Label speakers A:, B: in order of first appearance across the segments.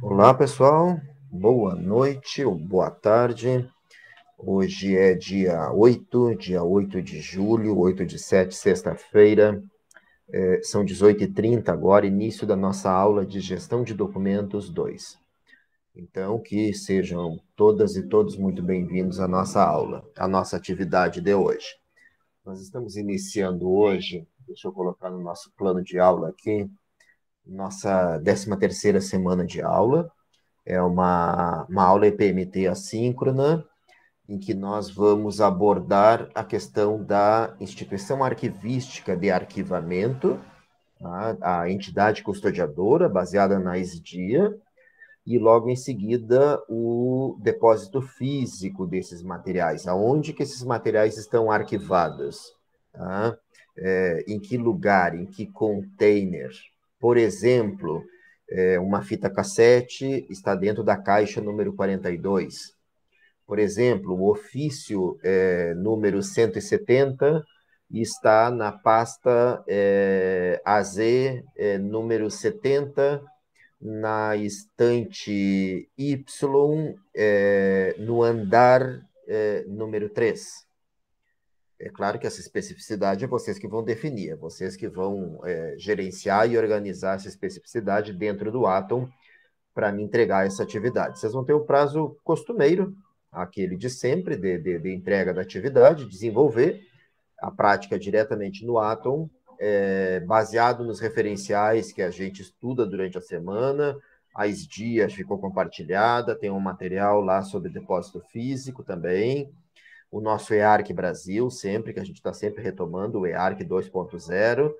A: Olá, pessoal. Boa noite ou boa tarde. Hoje é dia 8, dia 8 de julho, 8 de 7, sexta-feira. É, são 18h30 agora, início da nossa aula de Gestão de Documentos 2. Então, que sejam todas e todos muito bem-vindos à nossa aula, à nossa atividade de hoje. Nós estamos iniciando hoje, deixa eu colocar no nosso plano de aula aqui, nossa 13 terceira semana de aula. É uma, uma aula EPMT assíncrona, em que nós vamos abordar a questão da instituição arquivística de arquivamento, a, tá? a entidade custodiadora, baseada na ISDIA e logo em seguida o depósito físico desses materiais, aonde que esses materiais estão arquivados, tá? é, em que lugar, em que container, por exemplo, é, uma fita cassete está dentro da caixa número 42. Por exemplo, o ofício é, número 170 está na pasta é, AZ é, número 70, na estante Y, é, no andar é, número 3. É claro que essa especificidade é vocês que vão definir, é vocês que vão é, gerenciar e organizar essa especificidade dentro do Atom para me entregar essa atividade. Vocês vão ter o prazo costumeiro, aquele de sempre, de, de, de entrega da atividade, desenvolver a prática diretamente no Atom, é, baseado nos referenciais que a gente estuda durante a semana, a SDIA ficou compartilhada, tem um material lá sobre depósito físico também, o nosso EARC Brasil, sempre, que a gente está sempre retomando o EARC 2.0,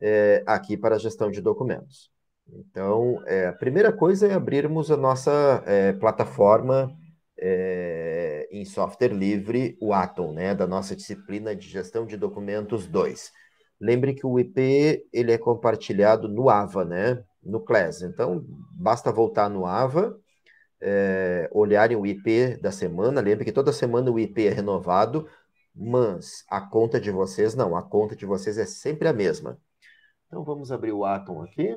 A: é, aqui para a gestão de documentos. Então, é, a primeira coisa é abrirmos a nossa é, plataforma é, em software livre, o Atom, né, da nossa disciplina de gestão de documentos 2. Lembre que o IP ele é compartilhado no AVA, né, no CLES. Então, basta voltar no AVA é, olharem o IP da semana, lembre que toda semana o IP é renovado, mas a conta de vocês não, a conta de vocês é sempre a mesma. Então vamos abrir o Atom aqui.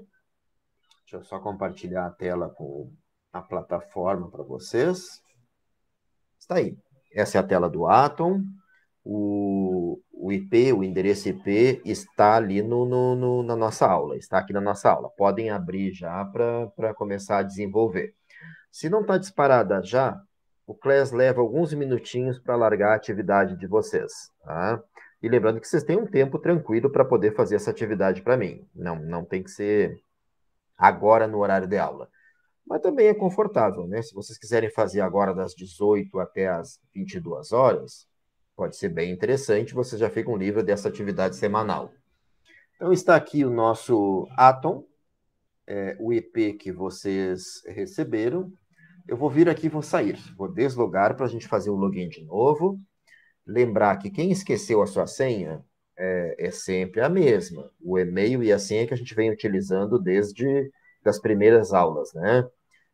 A: Deixa eu só compartilhar a tela com a plataforma para vocês. Está aí. Essa é a tela do Atom. O, o IP, o endereço IP, está ali no, no, no na nossa aula, está aqui na nossa aula. Podem abrir já para começar a desenvolver. Se não está disparada já, o Class leva alguns minutinhos para largar a atividade de vocês. Tá? E lembrando que vocês têm um tempo tranquilo para poder fazer essa atividade para mim. Não, não tem que ser agora no horário de aula. Mas também é confortável, né? Se vocês quiserem fazer agora das 18 até as 22 horas, pode ser bem interessante, vocês já ficam livres dessa atividade semanal. Então está aqui o nosso Atom, é, o EP que vocês receberam, eu vou vir aqui e vou sair. Vou deslogar para a gente fazer o login de novo. Lembrar que quem esqueceu a sua senha é, é, sempre a mesma. O e-mail e a senha que a gente vem utilizando desde das primeiras aulas, né?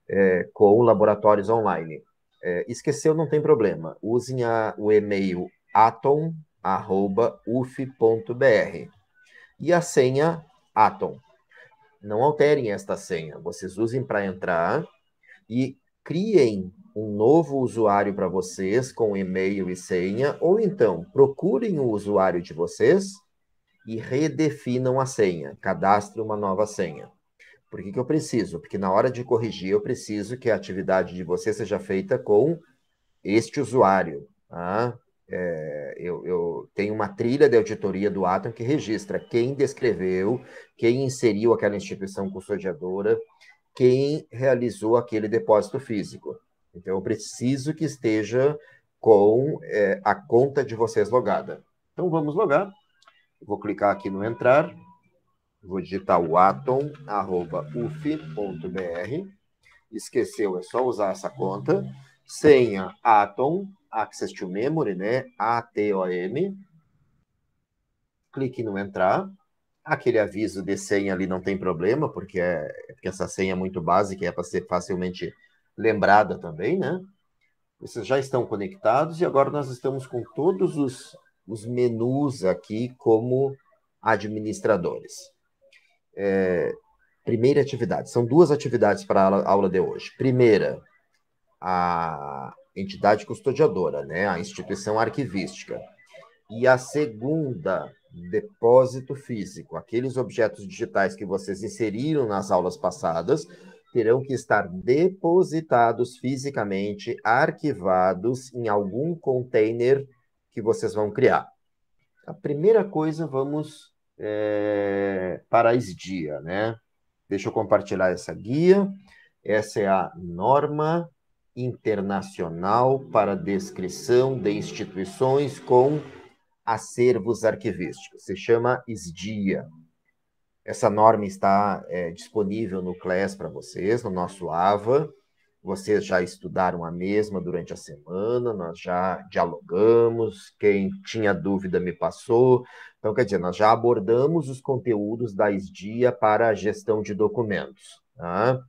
A: É, com laboratórios online. É, esqueceu, não tem problema. Usem a, o e-mail atom.uf.br e a senha atom. Não alterem esta senha. Vocês usem para entrar e criem um novo usuário para vocês com e-mail e senha, ou então procurem o usuário de vocês e redefinam a senha, cadastre uma nova senha. Por que, que eu preciso? Porque na hora de corrigir, eu preciso que a atividade de você seja feita com este usuário. Tá? É, eu, eu, tenho uma trilha de auditoria do Atom que registra quem descreveu, quem inseriu aquela instituição custodiadora, quem realizou aquele depósito físico. Então, eu preciso que esteja com é, a conta de vocês logada. Então, vamos logar. Vou clicar aqui no entrar. Vou digitar o atom.uf.br. Esqueceu, é só usar essa conta. Senha atom, access to memory, né? A-T-O-M. Clique no entrar. Aquele aviso de senha ali não tem problema, porque, é, é porque essa senha é muito básica e é para ser facilmente lembrada também, né? Vocês já estão conectados e agora nós estamos com todos os, os menus aqui como administradores. É, primeira atividade, são duas atividades para a aula de hoje. Primeira, a entidade custodiadora, né, a instituição arquivística. E a segunda depósito físico. Aqueles objetos digitais que vocês inseriram nas aulas passadas terão que estar depositados fisicamente, arquivados em algum container que vocês vão criar. A primeira coisa, vamos é, para a dia, né? Deixa eu compartilhar essa guia. Essa é a norma internacional para descrição de instituições com acervos arquivísticos, se chama SDIA. Essa norma está é, disponível no CLES para vocês, no nosso AVA. Vocês já estudaram a mesma durante a semana, nós já dialogamos, quem tinha dúvida me passou. Então, quer dizer, nós já abordamos os conteúdos da SDIA para a gestão de documentos. Tá?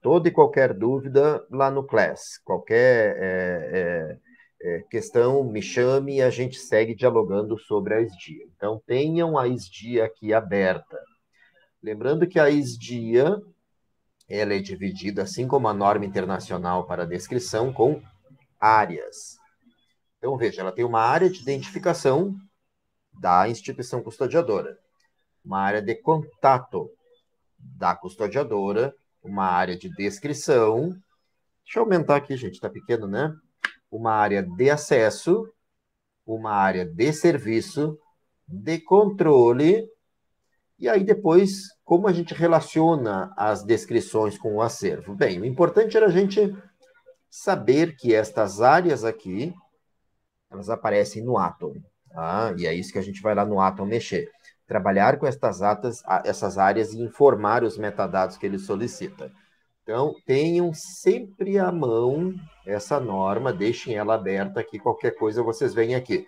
A: Toda e qualquer dúvida lá no CLES, qualquer é, é, é, questão, me chame e a gente segue dialogando sobre a ISDIA. Então, tenham a ISDIA aqui aberta. Lembrando que a ISDIA ela é dividida, assim como a norma internacional para descrição, com áreas. Então, veja, ela tem uma área de identificação da instituição custodiadora, uma área de contato da custodiadora, uma área de descrição. Deixa eu aumentar aqui, gente, está pequeno, né? uma área de acesso, uma área de serviço, de controle, e aí depois como a gente relaciona as descrições com o acervo. Bem, o importante era a gente saber que estas áreas aqui, elas aparecem no Atom, tá? e é isso que a gente vai lá no Atom mexer. Trabalhar com estas atas, essas áreas e informar os metadados que ele solicita. Então, tenham sempre à mão essa norma, deixem ela aberta aqui, qualquer coisa vocês vêm aqui.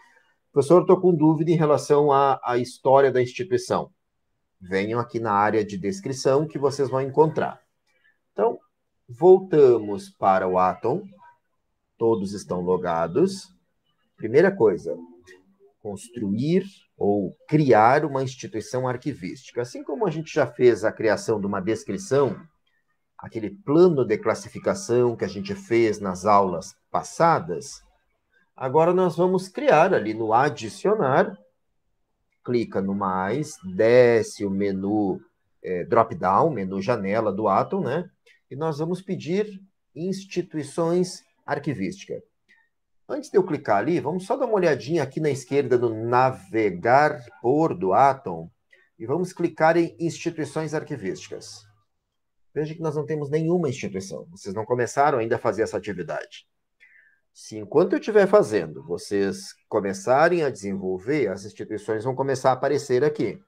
A: Professor, estou com dúvida em relação à, à história da instituição. Venham aqui na área de descrição que vocês vão encontrar. Então, voltamos para o Atom. Todos estão logados. Primeira coisa, construir ou criar uma instituição arquivística. Assim como a gente já fez a criação de uma descrição aquele plano de classificação que a gente fez nas aulas passadas, agora nós vamos criar ali no adicionar, clica no mais, desce o menu é, eh, drop-down, menu janela do Atom, né? E nós vamos pedir instituições arquivística. Antes de eu clicar ali, vamos só dar uma olhadinha aqui na esquerda no navegar por do Atom e vamos clicar em instituições arquivísticas. Veja que nós não temos nenhuma instituição. Vocês não começaram ainda a fazer essa atividade. Se enquanto eu estiver fazendo, vocês começarem a desenvolver, as instituições vão começar a aparecer aqui.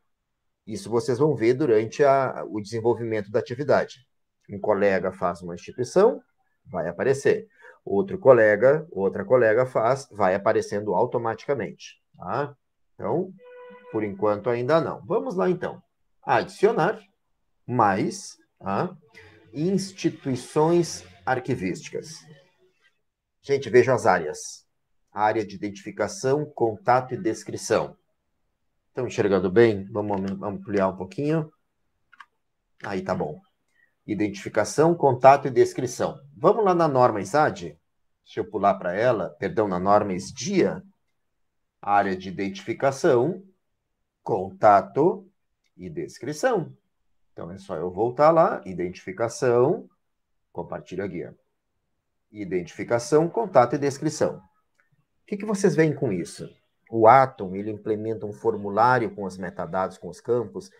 A: Isso vocês vão ver durante a, o desenvolvimento da atividade. Um colega faz uma instituição, vai aparecer. Outro colega, outra colega faz, vai aparecendo automaticamente. Tá? Então, por enquanto ainda não. Vamos lá então. Adicionar mais Tá? Instituições arquivísticas. Gente, veja as áreas. A área de identificação, contato e descrição. Estão enxergando bem? Vamos ampliar um pouquinho. Aí tá bom. Identificação, contato e descrição. Vamos lá na norma ISAD? Deixa eu pular para ela. Perdão, na norma ISDIA. Área de identificação, contato e descrição. Então é só eu voltar lá, identificação, compartilha a guia. Identificação, contato e descrição. O que, que vocês veem com isso? O Atom ele implementa um formulário com os metadados, com os campos,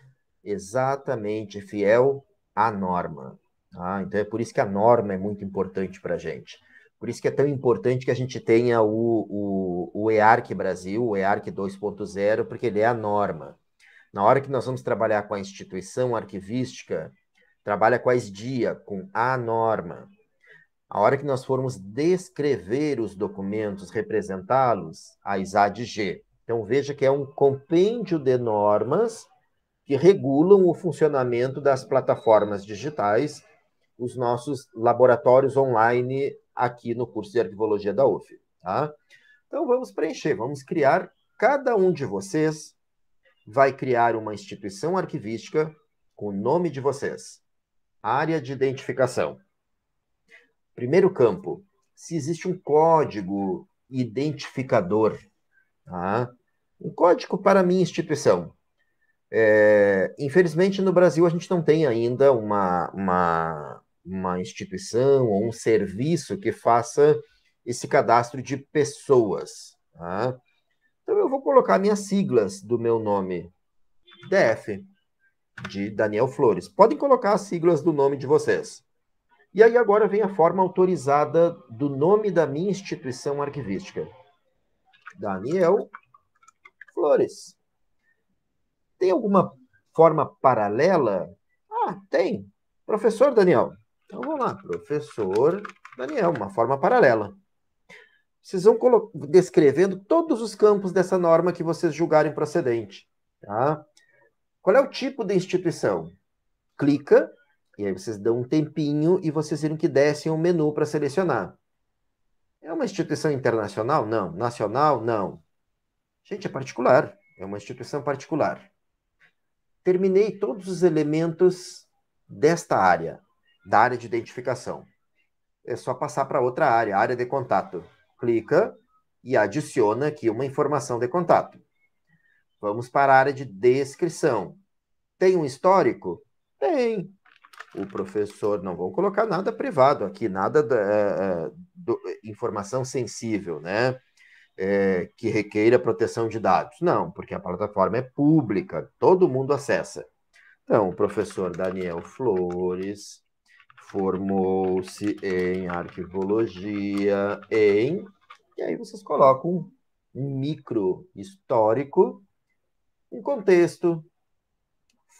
A: exatamente fiel à norma. Ah, então é por isso que a norma é muito importante para a gente. Por isso que é tão importante que a gente tenha o, o, o EARC Brasil, o EARC 2.0, porque ele é a norma. Na hora que nós vamos trabalhar com a instituição arquivística, trabalha com a SDIA, com a norma. A hora que nós formos descrever os documentos, representá-los, a ISAD-G. Então, veja que é um compêndio de normas que regulam o funcionamento das plataformas digitais, os nossos laboratórios online aqui no curso de Arquivologia da UF. Tá? Então, vamos preencher, vamos criar cada um de vocês vai criar uma instituição arquivística com o nome de vocês. Área de identificação. Primeiro campo, se existe um código identificador, tá? um código para a minha instituição. É, infelizmente, no Brasil, a gente não tem ainda uma, uma, uma instituição ou um serviço que faça esse cadastro de pessoas. Tá? Então eu vou colocar minhas siglas do meu nome DF de Daniel Flores. Podem colocar as siglas do nome de vocês. E aí agora vem a forma autorizada do nome da minha instituição arquivística. Daniel Flores. Tem alguma forma paralela? Ah, tem. Professor Daniel. Então vamos lá, professor Daniel, uma forma paralela vocês vão descrevendo todos os campos dessa norma que vocês julgarem procedente. Tá? Qual é o tipo de instituição? Clica, e aí vocês dão um tempinho e vocês viram que descem um menu para selecionar. É uma instituição internacional? Não. Nacional? Não. Gente, é particular. É uma instituição particular. Terminei todos os elementos desta área, da área de identificação. É só passar para outra área, área de contato clica e adiciona aqui uma informação de contato. Vamos para a área de descrição. Tem um histórico? Tem. O professor, não vou colocar nada privado aqui, nada da, é, é, informação sensível, né? É, que requeira proteção de dados. Não, porque a plataforma é pública, todo mundo acessa. Então, o professor Daniel Flores formou-se em arquivologia, em. E aí vocês colocam um micro histórico, um contexto,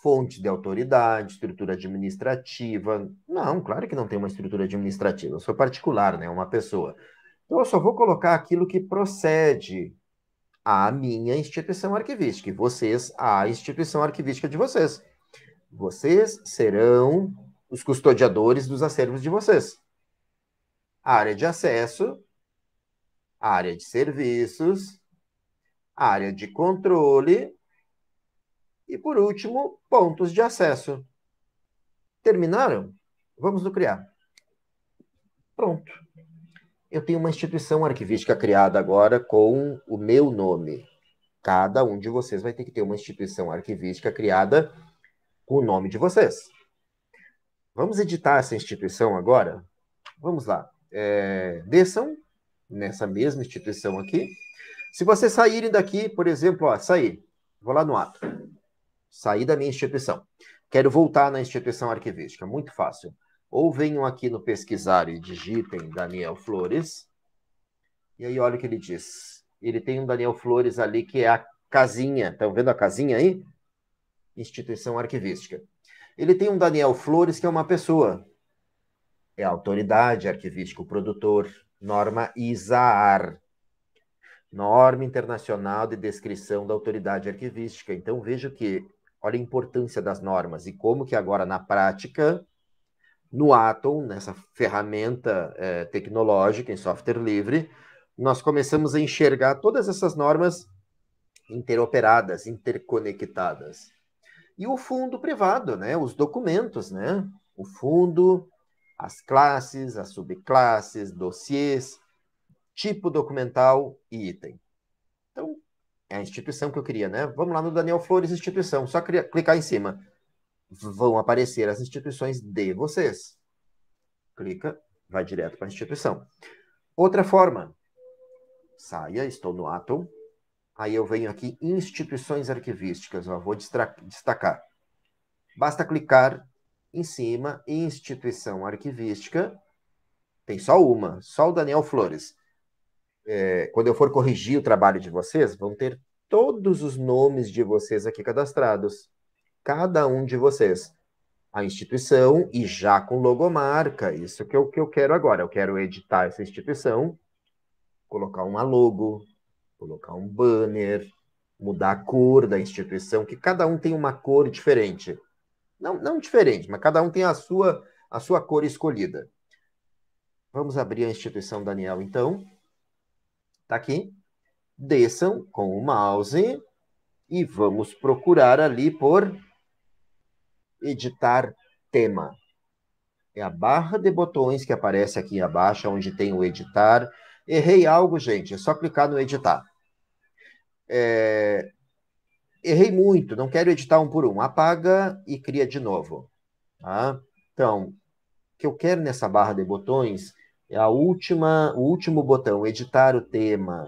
A: fonte de autoridade, estrutura administrativa. Não, claro que não tem uma estrutura administrativa, sou particular, né? Uma pessoa. Então eu só vou colocar aquilo que procede à minha instituição arquivística e vocês à instituição arquivística de vocês. Vocês serão os custodiadores dos acervos de vocês. A área de acesso, a área de serviços, a área de controle e, por último, pontos de acesso. Terminaram? Vamos no criar. Pronto. Eu tenho uma instituição arquivística criada agora com o meu nome. Cada um de vocês vai ter que ter uma instituição arquivística criada com o nome de vocês. Vamos editar essa instituição agora? Vamos lá. É, desçam nessa mesma instituição aqui. Se vocês saírem daqui, por exemplo, ó, sair, vou lá no ato, saí da minha instituição, quero voltar na instituição arquivística, muito fácil. Ou venham aqui no pesquisar e digitem Daniel Flores, e aí olha o que ele diz. Ele tem um Daniel Flores ali que é a casinha, estão vendo a casinha aí? Instituição arquivística. Ele tem um Daniel Flores, que é uma pessoa. É autoridade, arquivístico produtor, norma ISAAR, norma internacional de descrição da autoridade arquivística. Então vejo que olha a importância das normas e como que agora na prática, no Atom, nessa ferramenta eh, tecnológica em software livre, nós começamos a enxergar todas essas normas interoperadas, interconectadas. E o fundo privado, né? Os documentos, né? O fundo, as classes, as subclasses, dossiês, tipo documental e item. Então, é a instituição que eu queria, né? Vamos lá no Daniel Flores Instituição, só clicar em cima. Vão aparecer as instituições de vocês. Clica, vai direto para a instituição. Outra forma. Saia, estou no Atom, Aí eu venho aqui, instituições arquivísticas, ó, vou destacar. Basta clicar em cima, instituição arquivística, tem só uma, só o Daniel Flores. É, quando eu for corrigir o trabalho de vocês, vão ter todos os nomes de vocês aqui cadastrados, cada um de vocês. A instituição e já com logomarca, isso que é o que eu quero agora. Eu quero editar essa instituição, colocar uma logo, colocar um banner, mudar a cor da instituição, que cada um tem uma cor diferente. Não, não diferente, mas cada um tem a sua, a sua cor escolhida. Vamos abrir a instituição Daniel, então. Está aqui. Desçam com o mouse e vamos procurar ali por editar tema. É a barra de botões que aparece aqui abaixo, onde tem o editar. Errei algo, gente, é só clicar no editar. É... Errei muito, não quero editar um por um. Apaga e cria de novo. Tá? Então, o que eu quero nessa barra de botões é a última, o último botão, editar o tema.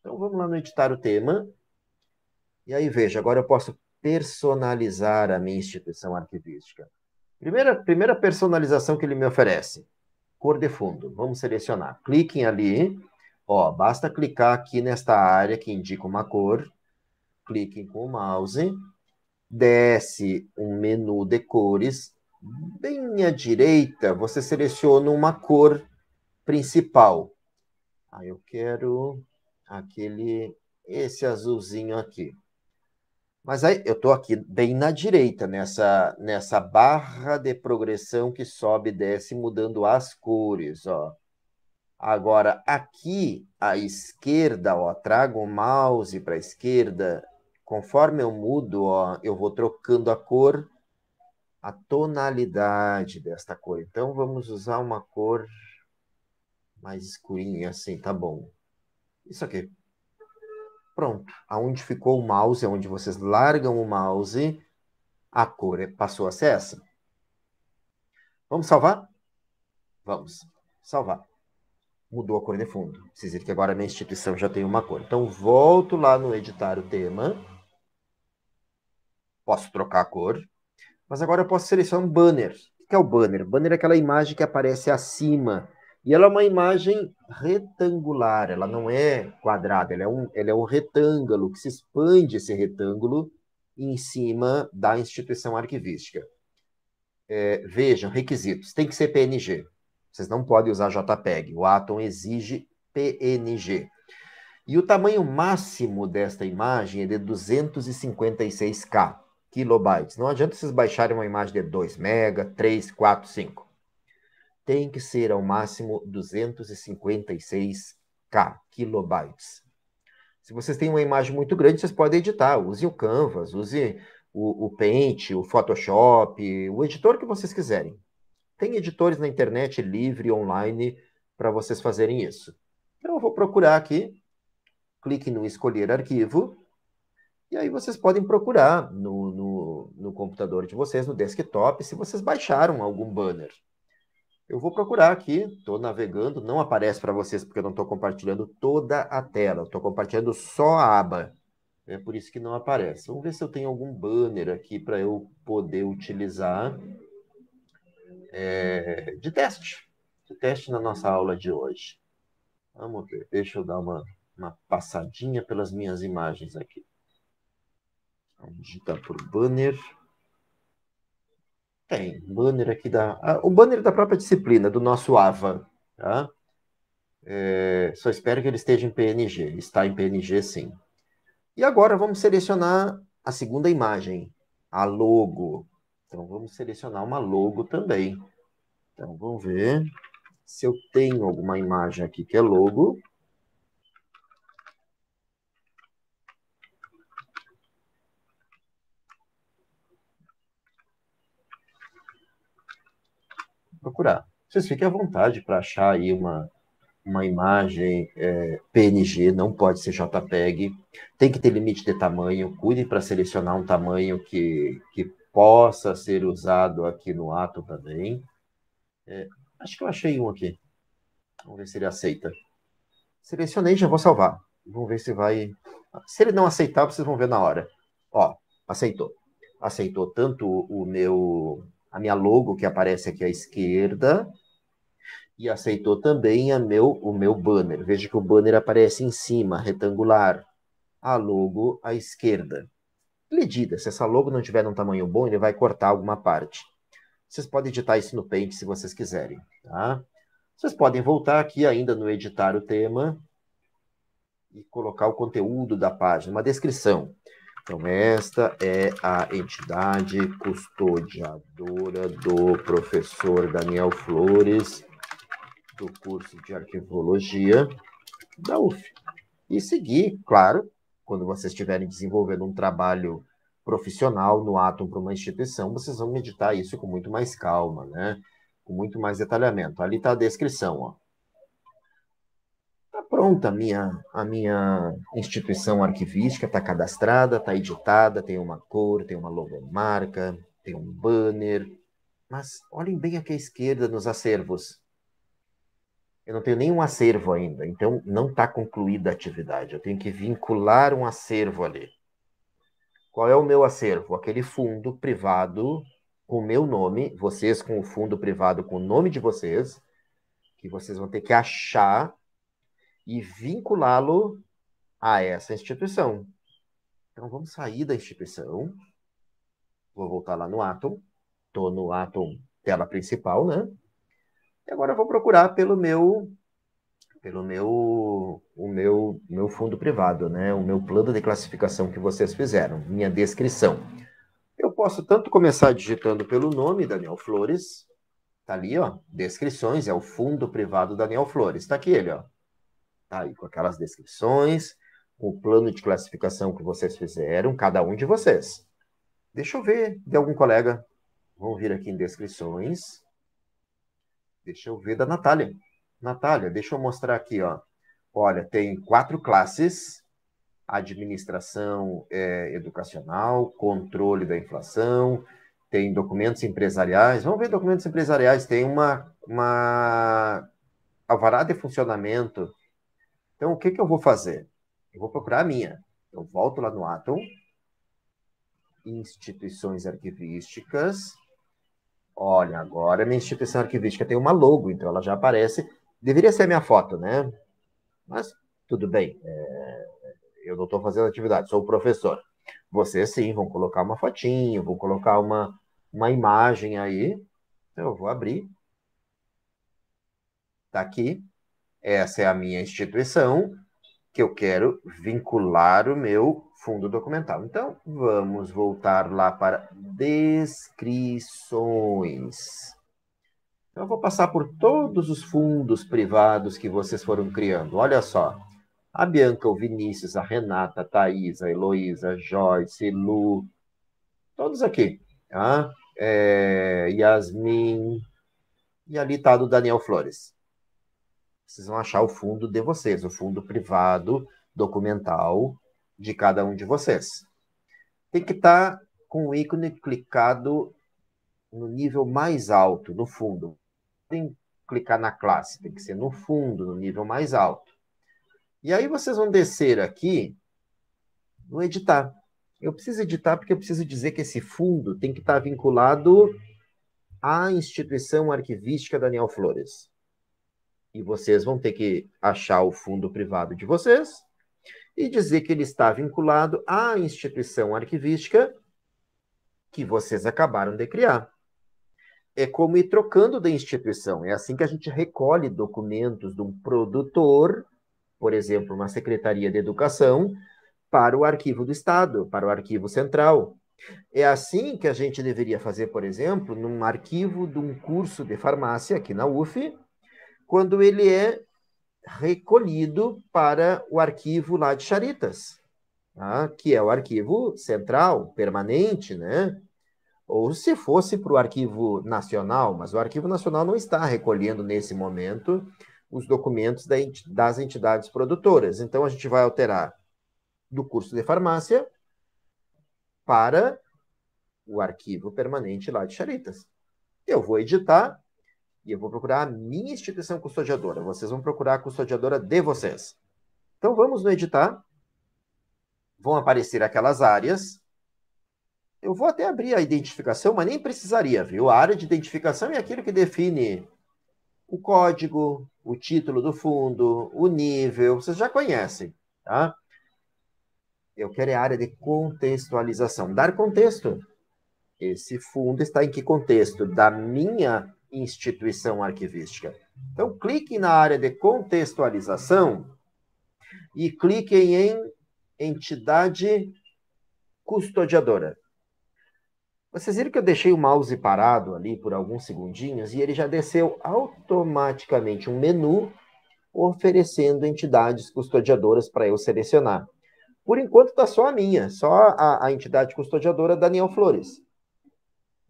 A: Então, vamos lá no editar o tema. E aí, veja, agora eu posso personalizar a minha instituição arquivística. Primeira, primeira personalização que ele me oferece cor de fundo. Vamos selecionar. Cliquem ali. Ó, basta clicar aqui nesta área que indica uma cor. Cliquem com o mouse. Desce um menu de cores. Bem à direita, você seleciona uma cor principal. Ah, eu quero aquele, esse azulzinho aqui. Mas aí eu estou aqui bem na direita, nessa, nessa barra de progressão que sobe e desce, mudando as cores. Ó. Agora, aqui à esquerda, ó, trago o mouse para a esquerda. Conforme eu mudo, ó, eu vou trocando a cor, a tonalidade desta cor. Então, vamos usar uma cor mais escurinha assim, tá bom. Isso aqui. Pronto. Aonde ficou o mouse, é onde vocês largam o mouse, a cor é, passou a ser essa. Vamos salvar? Vamos. Salvar. Mudou a cor de fundo. Vocês viram que agora a minha instituição já tem uma cor. Então, volto lá no editar o tema. Posso trocar a cor. Mas agora eu posso selecionar um banner. O que é o banner? Banner é aquela imagem que aparece acima e ela é uma imagem retangular, ela não é quadrada, ela é um, ela é um retângulo que se expande esse retângulo em cima da instituição arquivística. É, vejam, requisitos. Tem que ser PNG. Vocês não podem usar JPEG. O Atom exige PNG. E o tamanho máximo desta imagem é de 256K kilobytes. Não adianta vocês baixarem uma imagem de 2 mega, 3, 4, 5 tem que ser ao máximo 256K kilobytes. Se vocês têm uma imagem muito grande, vocês podem editar. Use o Canvas, use o, o Paint, o Photoshop, o editor que vocês quiserem. Tem editores na internet livre, online, para vocês fazerem isso. Então, eu vou procurar aqui, clique no escolher arquivo, e aí vocês podem procurar no, no, no computador de vocês, no desktop, se vocês baixaram algum banner. Eu vou procurar aqui, estou navegando, não aparece para vocês porque eu não estou compartilhando toda a tela, estou compartilhando só a aba. É por isso que não aparece. Vamos ver se eu tenho algum banner aqui para eu poder utilizar é, de teste. De teste na nossa aula de hoje. Vamos ver, deixa eu dar uma, uma passadinha pelas minhas imagens aqui. Vamos digitar por banner. Tem, banner aqui da. Ah, o banner da própria disciplina, do nosso AVA. Tá? É, só espero que ele esteja em PNG. Ele está em PNG, sim. E agora vamos selecionar a segunda imagem, a logo. Então vamos selecionar uma logo também. Então vamos ver se eu tenho alguma imagem aqui que é logo. procurar. Vocês fiquem à vontade para achar aí uma, uma imagem é, PNG, não pode ser JPEG, tem que ter limite de tamanho, Cuide para selecionar um tamanho que, que possa ser usado aqui no ato também. É, acho que eu achei um aqui. Vamos ver se ele aceita. Selecionei, já vou salvar. Vamos ver se vai. Se ele não aceitar, vocês vão ver na hora. Ó, aceitou. Aceitou tanto o meu a minha logo que aparece aqui à esquerda e aceitou também a meu, o meu banner. Veja que o banner aparece em cima, retangular, a logo à esquerda. Medida, se essa logo não tiver um tamanho bom, ele vai cortar alguma parte. Vocês podem editar isso no Paint se vocês quiserem, tá? Vocês podem voltar aqui ainda no editar o tema e colocar o conteúdo da página, uma descrição. Então, esta é a entidade custodiadora do professor Daniel Flores, do curso de arquivologia da UF. E seguir, claro, quando vocês estiverem desenvolvendo um trabalho profissional no Atom para uma instituição, vocês vão meditar isso com muito mais calma, né? com muito mais detalhamento. Ali está a descrição, ó pronta a minha, a minha instituição arquivística, está cadastrada, está editada, tem uma cor, tem uma logomarca, tem um banner. Mas olhem bem aqui à esquerda nos acervos. Eu não tenho nenhum acervo ainda, então não está concluída a atividade. Eu tenho que vincular um acervo ali. Qual é o meu acervo? Aquele fundo privado com o meu nome, vocês com o fundo privado com o nome de vocês, que vocês vão ter que achar e vinculá-lo a essa instituição. Então vamos sair da instituição. Vou voltar lá no Atom. Estou no Atom, tela principal, né? E agora eu vou procurar pelo meu pelo meu o meu meu fundo privado, né? O meu plano de classificação que vocês fizeram, minha descrição. Eu posso tanto começar digitando pelo nome Daniel Flores, tá ali, ó, descrições, é o fundo privado Daniel Flores, tá aqui ele, ó tá aí com aquelas descrições, com o plano de classificação que vocês fizeram, cada um de vocês. Deixa eu ver de algum colega. vamos vir aqui em descrições. Deixa eu ver da Natália. Natália, deixa eu mostrar aqui, ó. Olha, tem quatro classes: administração é, educacional, controle da inflação, tem documentos empresariais. Vamos ver documentos empresariais. Tem uma, uma alvará de funcionamento então, o que, que eu vou fazer? Eu vou procurar a minha. Eu volto lá no Atom, instituições arquivísticas. Olha, agora minha instituição arquivística tem uma logo, então ela já aparece. Deveria ser a minha foto, né? Mas tudo bem. É... Eu não estou fazendo atividade, sou o professor. Vocês sim vão colocar uma fotinho, vão colocar uma, uma imagem aí. Então, eu vou abrir. Está aqui. Essa é a minha instituição que eu quero vincular o meu fundo documental. Então, vamos voltar lá para descrições. Então, eu vou passar por todos os fundos privados que vocês foram criando. Olha só. A Bianca, o Vinícius, a Renata, a Thais, a Heloísa, a Joyce, Lu. Todos aqui. Tá? É, Yasmin. E ali está do Daniel Flores. Vocês vão achar o fundo de vocês, o fundo privado, documental de cada um de vocês. Tem que estar tá com o ícone clicado no nível mais alto, no fundo. Tem que clicar na classe, tem que ser no fundo, no nível mais alto. E aí vocês vão descer aqui no editar. Eu preciso editar porque eu preciso dizer que esse fundo tem que estar tá vinculado à instituição arquivística Daniel Flores. E vocês vão ter que achar o fundo privado de vocês e dizer que ele está vinculado à instituição arquivística que vocês acabaram de criar. É como ir trocando da instituição. É assim que a gente recolhe documentos de um produtor, por exemplo, uma secretaria de educação, para o arquivo do Estado, para o arquivo central. É assim que a gente deveria fazer, por exemplo, num arquivo de um curso de farmácia aqui na UF, quando ele é recolhido para o arquivo lá de Charitas, tá? que é o arquivo central, permanente, né? Ou se fosse para o arquivo nacional, mas o arquivo nacional não está recolhendo nesse momento os documentos das entidades produtoras. Então a gente vai alterar do curso de farmácia para o arquivo permanente lá de Charitas. Eu vou editar e eu vou procurar a minha instituição custodiadora. Vocês vão procurar a custodiadora de vocês. Então vamos no editar. Vão aparecer aquelas áreas. Eu vou até abrir a identificação, mas nem precisaria, viu? A área de identificação é aquilo que define o código, o título do fundo, o nível, vocês já conhecem, tá? Eu quero é a área de contextualização, dar contexto. Esse fundo está em que contexto? Da minha instituição arquivística. Então, clique na área de contextualização e cliquem em entidade custodiadora. Vocês viram que eu deixei o mouse parado ali por alguns segundinhos e ele já desceu automaticamente um menu oferecendo entidades custodiadoras para eu selecionar. Por enquanto está só a minha, só a, a entidade custodiadora Daniel Flores.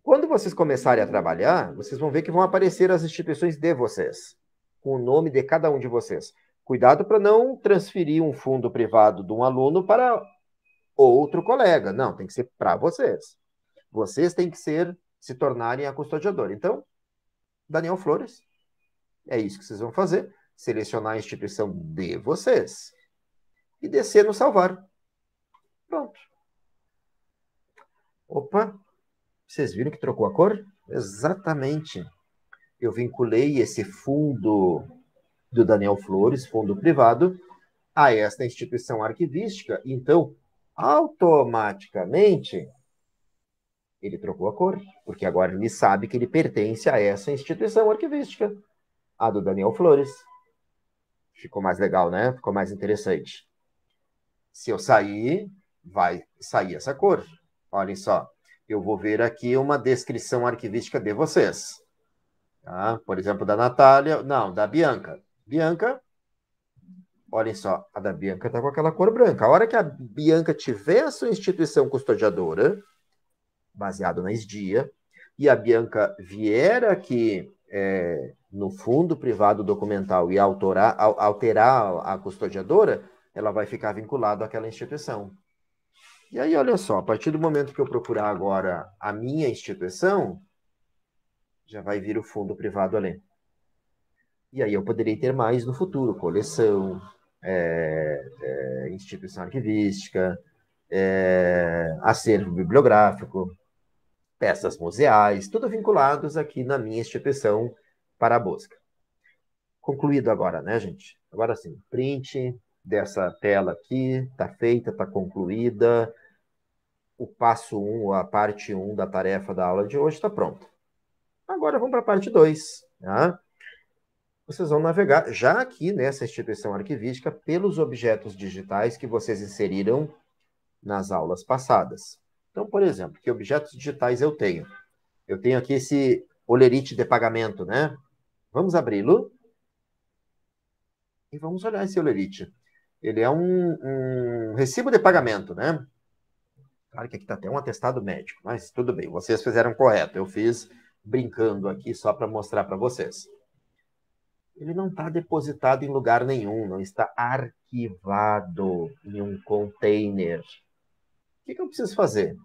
A: Quando vocês começarem a trabalhar, vocês vão ver que vão aparecer as instituições de vocês, com o nome de cada um de vocês. Cuidado para não transferir um fundo privado de um aluno para outro colega. Não, tem que ser para vocês. Vocês têm que ser se tornarem a custodiadora. Então, Daniel Flores, é isso que vocês vão fazer, selecionar a instituição de vocês e descer no salvar. Pronto. Opa, vocês viram que trocou a cor? Exatamente. Eu vinculei esse fundo do Daniel Flores, fundo privado, a esta instituição arquivística. Então, automaticamente, ele trocou a cor, porque agora ele sabe que ele pertence a essa instituição arquivística, a do Daniel Flores. Ficou mais legal, né? Ficou mais interessante. Se eu sair, vai sair essa cor. Olhem só eu vou ver aqui uma descrição arquivística de vocês. Tá? Por exemplo, da Natália, não, da Bianca. Bianca, olhem só, a da Bianca está com aquela cor branca. A hora que a Bianca tiver a sua instituição custodiadora, baseado na SDIA, e a Bianca vier aqui é, no fundo privado documental e alterar a custodiadora, ela vai ficar vinculada àquela instituição. E aí, olha só, a partir do momento que eu procurar agora a minha instituição, já vai vir o fundo privado além. E aí eu poderei ter mais no futuro, coleção, é, é, instituição arquivística, é, acervo bibliográfico, peças museais, tudo vinculados aqui na minha instituição para a busca. Concluído agora, né, gente? Agora sim, print dessa tela aqui, tá feita, tá concluída o passo 1, um, a parte 1 um da tarefa da aula de hoje está pronta. Agora vamos para a parte 2. Tá? Vocês vão navegar já aqui nessa instituição arquivística pelos objetos digitais que vocês inseriram nas aulas passadas. Então, por exemplo, que objetos digitais eu tenho? Eu tenho aqui esse olerite de pagamento, né? Vamos abri-lo e vamos olhar esse olerite. Ele é um, um recibo de pagamento, né? Claro que aqui está até um atestado médico, mas tudo bem, vocês fizeram correto. Eu fiz brincando aqui só para mostrar para vocês. Ele não está depositado em lugar nenhum, não está arquivado em um container. O que, que eu preciso fazer?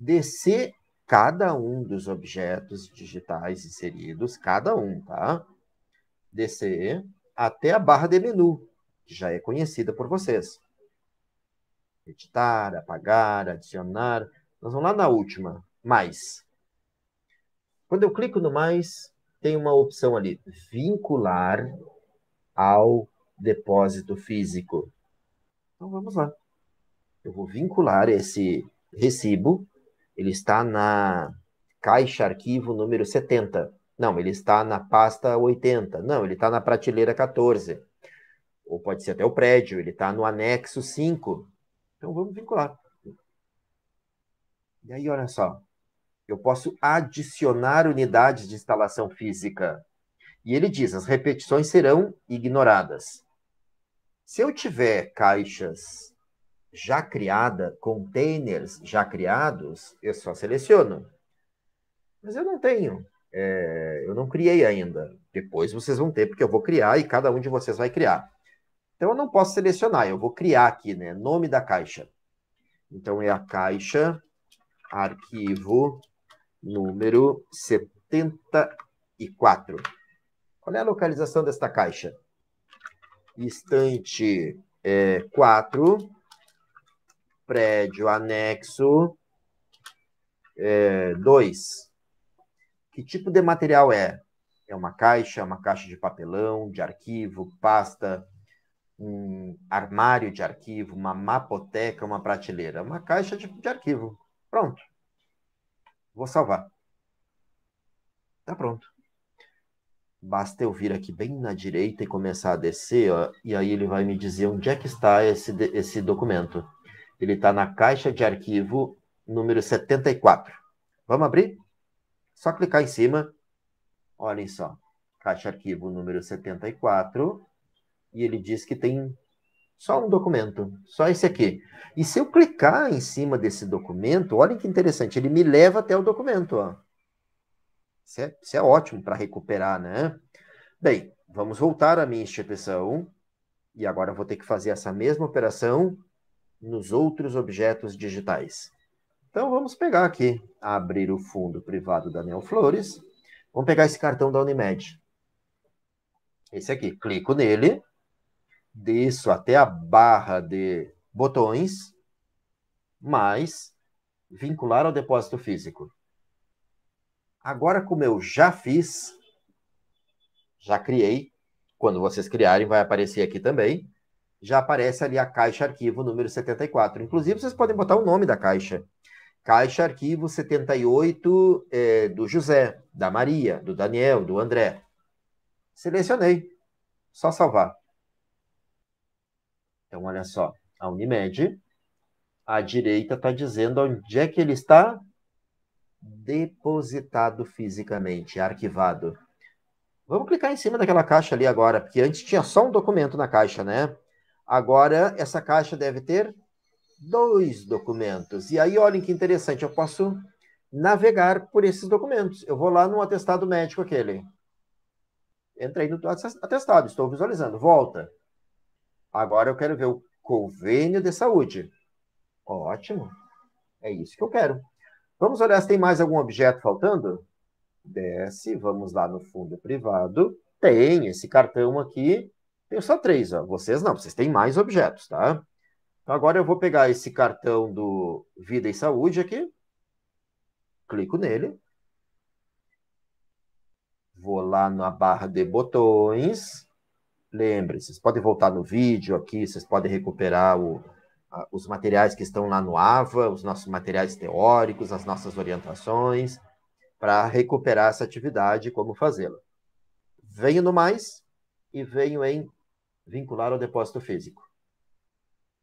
A: Descer cada um dos objetos digitais inseridos, cada um, tá? Descer até a barra de menu, que já é conhecida por vocês editar, apagar, adicionar. Nós vamos lá na última, mais. Quando eu clico no mais, tem uma opção ali, vincular ao depósito físico. Então vamos lá. Eu vou vincular esse recibo, ele está na caixa arquivo número 70. Não, ele está na pasta 80. Não, ele está na prateleira 14. Ou pode ser até o prédio, ele está no anexo 5. Então vamos vincular. E aí, olha só. Eu posso adicionar unidades de instalação física. E ele diz: as repetições serão ignoradas. Se eu tiver caixas já criadas containers já criados, eu só seleciono. Mas eu não tenho. É, eu não criei ainda. Depois vocês vão ter, porque eu vou criar e cada um de vocês vai criar. Então eu não posso selecionar, eu vou criar aqui, né? Nome da caixa. Então é a caixa arquivo número 74. Qual é a localização desta caixa? Estante é, 4, prédio anexo é, 2. Que tipo de material é? É uma caixa, uma caixa de papelão, de arquivo, pasta, um armário de arquivo, uma mapoteca, uma prateleira, uma caixa de, de arquivo. Pronto. Vou salvar. Tá pronto. Basta eu vir aqui bem na direita e começar a descer, ó, e aí ele vai me dizer onde é que está esse, esse documento. Ele está na caixa de arquivo número 74. Vamos abrir? Só clicar em cima. Olhem só. Caixa arquivo número 74 e ele diz que tem só um documento, só esse aqui. E se eu clicar em cima desse documento, olha que interessante, ele me leva até o documento. Ó. Isso, é, isso é ótimo para recuperar, né? Bem, vamos voltar à minha instituição e agora vou ter que fazer essa mesma operação nos outros objetos digitais. Então vamos pegar aqui, abrir o fundo privado Daniel Flores. Vamos pegar esse cartão da Unimed. Esse aqui, clico nele desço até a barra de botões, mas vincular ao depósito físico. Agora, como eu já fiz, já criei, quando vocês criarem, vai aparecer aqui também. Já aparece ali a caixa arquivo número 74. Inclusive, vocês podem botar o nome da caixa. Caixa arquivo 78 é, do José, da Maria, do Daniel, do André. Selecionei. Só salvar. Então, olha só, a Unimed, à direita está dizendo onde é que ele está depositado fisicamente, arquivado. Vamos clicar em cima daquela caixa ali agora, porque antes tinha só um documento na caixa, né? Agora, essa caixa deve ter dois documentos. E aí, olhem que interessante, eu posso navegar por esses documentos. Eu vou lá no atestado médico aquele. Entrei no atestado, estou visualizando. Volta. Agora eu quero ver o convênio de saúde. Ótimo. É isso que eu quero. Vamos olhar se tem mais algum objeto faltando? Desce, vamos lá no fundo privado. Tem esse cartão aqui. Tem só três, ó. Vocês não, vocês têm mais objetos, tá? Então agora eu vou pegar esse cartão do Vida e Saúde aqui. Clico nele. Vou lá na barra de botões lembre, vocês podem voltar no vídeo aqui, vocês podem recuperar o, a, os materiais que estão lá no AVA, os nossos materiais teóricos, as nossas orientações, para recuperar essa atividade e como fazê-la. Venho no mais e venho em vincular ao depósito físico.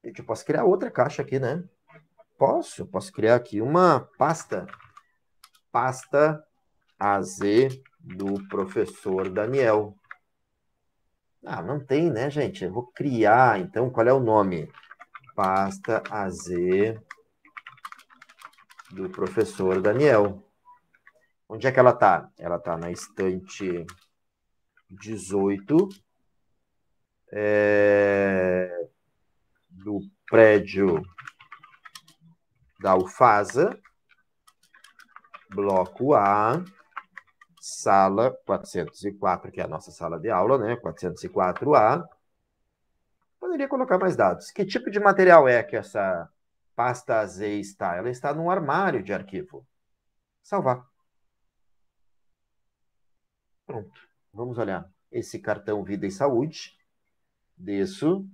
A: Eu posso criar outra caixa aqui, né? Posso, posso criar aqui uma pasta. Pasta AZ do professor Daniel. Ah, não tem, né, gente? Eu vou criar, então, qual é o nome? Pasta AZ do professor Daniel. Onde é que ela está? Ela está na estante 18 é, do prédio da UFASA, bloco A, sala 404, que é a nossa sala de aula, né? 404A. Poderia colocar mais dados. Que tipo de material é que essa pasta Z está? Ela está num armário de arquivo. Salvar. Pronto. Vamos olhar esse cartão Vida e Saúde. Desço.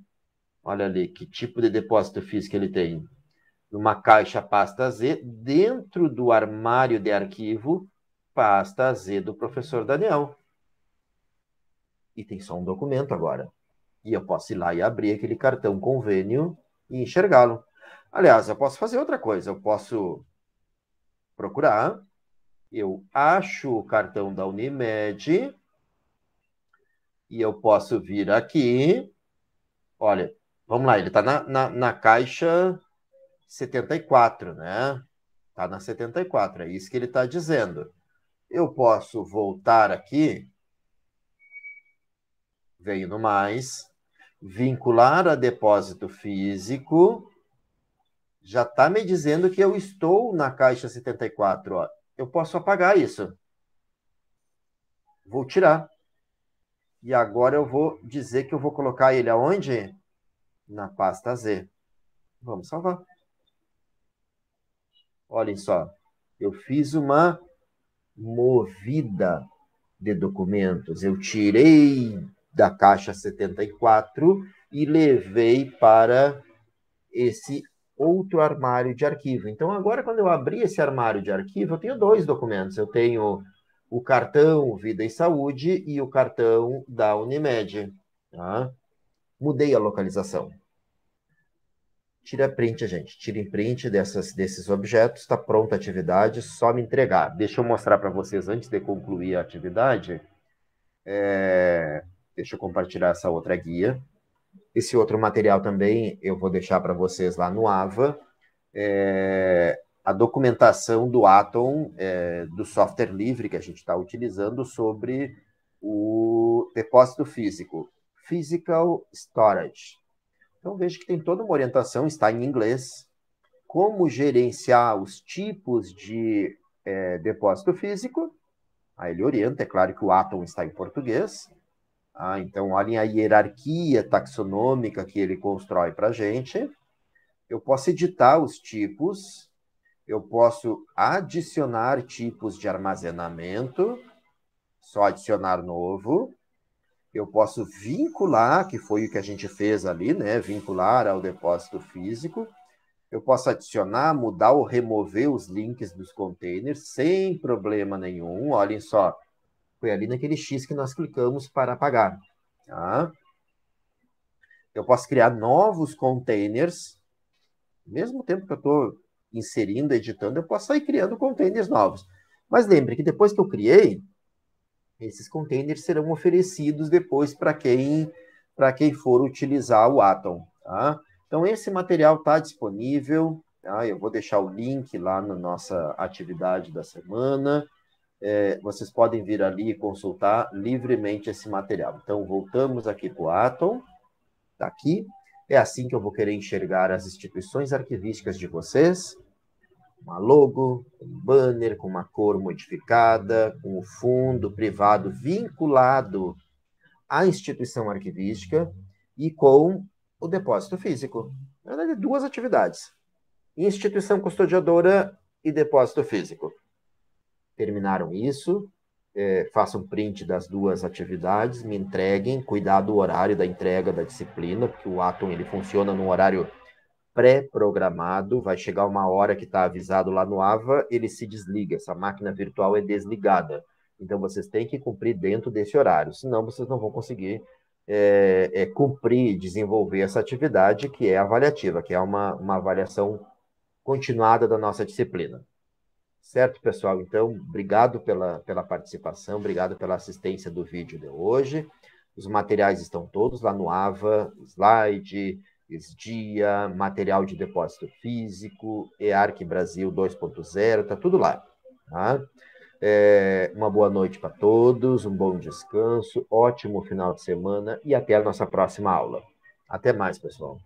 A: Olha ali que tipo de depósito fiz que ele tem. Numa caixa pasta Z, dentro do armário de arquivo, pasta Z do professor Daniel. E tem só um documento agora. E eu posso ir lá e abrir aquele cartão convênio e enxergá-lo. Aliás, eu posso fazer outra coisa. Eu posso procurar. Eu acho o cartão da Unimed. E eu posso vir aqui. Olha, vamos lá, ele está na, na, na caixa 74, né? Está na 74, é isso que ele está dizendo. Eu posso voltar aqui, veio no mais, vincular a depósito físico, já está me dizendo que eu estou na caixa 74. Ó. Eu posso apagar isso. Vou tirar. E agora eu vou dizer que eu vou colocar ele aonde? Na pasta Z. Vamos salvar. Olhem só, eu fiz uma movida de documentos. Eu tirei da caixa 74 e levei para esse outro armário de arquivo. Então, agora, quando eu abrir esse armário de arquivo, eu tenho dois documentos. Eu tenho o cartão Vida e Saúde e o cartão da Unimed. Tá? Mudei a localização tira print, gente. Tirem print dessas, desses objetos, está pronta a atividade, só me entregar. Deixa eu mostrar para vocês antes de concluir a atividade. É... Deixa eu compartilhar essa outra guia. Esse outro material também eu vou deixar para vocês lá no AVA. É... A documentação do Atom, é... do software livre que a gente está utilizando, sobre o depósito físico. Physical Storage então vejo que tem toda uma orientação, está em inglês, como gerenciar os tipos de é, depósito físico. Aí ele orienta, é claro que o Atom está em português. Ah, então, olhem a hierarquia taxonômica que ele constrói para a gente. Eu posso editar os tipos, eu posso adicionar tipos de armazenamento, só adicionar novo eu posso vincular, que foi o que a gente fez ali, né? Vincular ao depósito físico. Eu posso adicionar, mudar ou remover os links dos containers sem problema nenhum. Olhem só, foi ali naquele X que nós clicamos para apagar. Tá? Eu posso criar novos containers. mesmo tempo que eu estou inserindo, editando, eu posso sair criando containers novos. Mas lembre que depois que eu criei, esses containers serão oferecidos depois para quem para quem for utilizar o Atom. Tá? Então esse material está disponível. Tá? Eu vou deixar o link lá na nossa atividade da semana. É, vocês podem vir ali e consultar livremente esse material. Então voltamos aqui para o Atom. Está aqui. É assim que eu vou querer enxergar as instituições arquivísticas de vocês uma logo, um banner com uma cor modificada, com o fundo privado vinculado à instituição arquivística e com o depósito físico. Na verdade, duas atividades: instituição custodiadora e depósito físico. Terminaram isso, é, façam print das duas atividades, me entreguem, cuidar do horário da entrega da disciplina, porque o Atom ele funciona num horário pré-programado, vai chegar uma hora que está avisado lá no AVA, ele se desliga, essa máquina virtual é desligada. Então vocês têm que cumprir dentro desse horário, senão vocês não vão conseguir é, é, cumprir, desenvolver essa atividade que é avaliativa, que é uma, uma avaliação continuada da nossa disciplina. Certo, pessoal? Então, obrigado pela, pela participação, obrigado pela assistência do vídeo de hoje. Os materiais estão todos lá no AVA, slide, Dia, material de depósito físico, EARC Brasil 2.0, tá tudo lá. Tá? É, uma boa noite para todos, um bom descanso, ótimo final de semana e até a nossa próxima aula. Até mais, pessoal.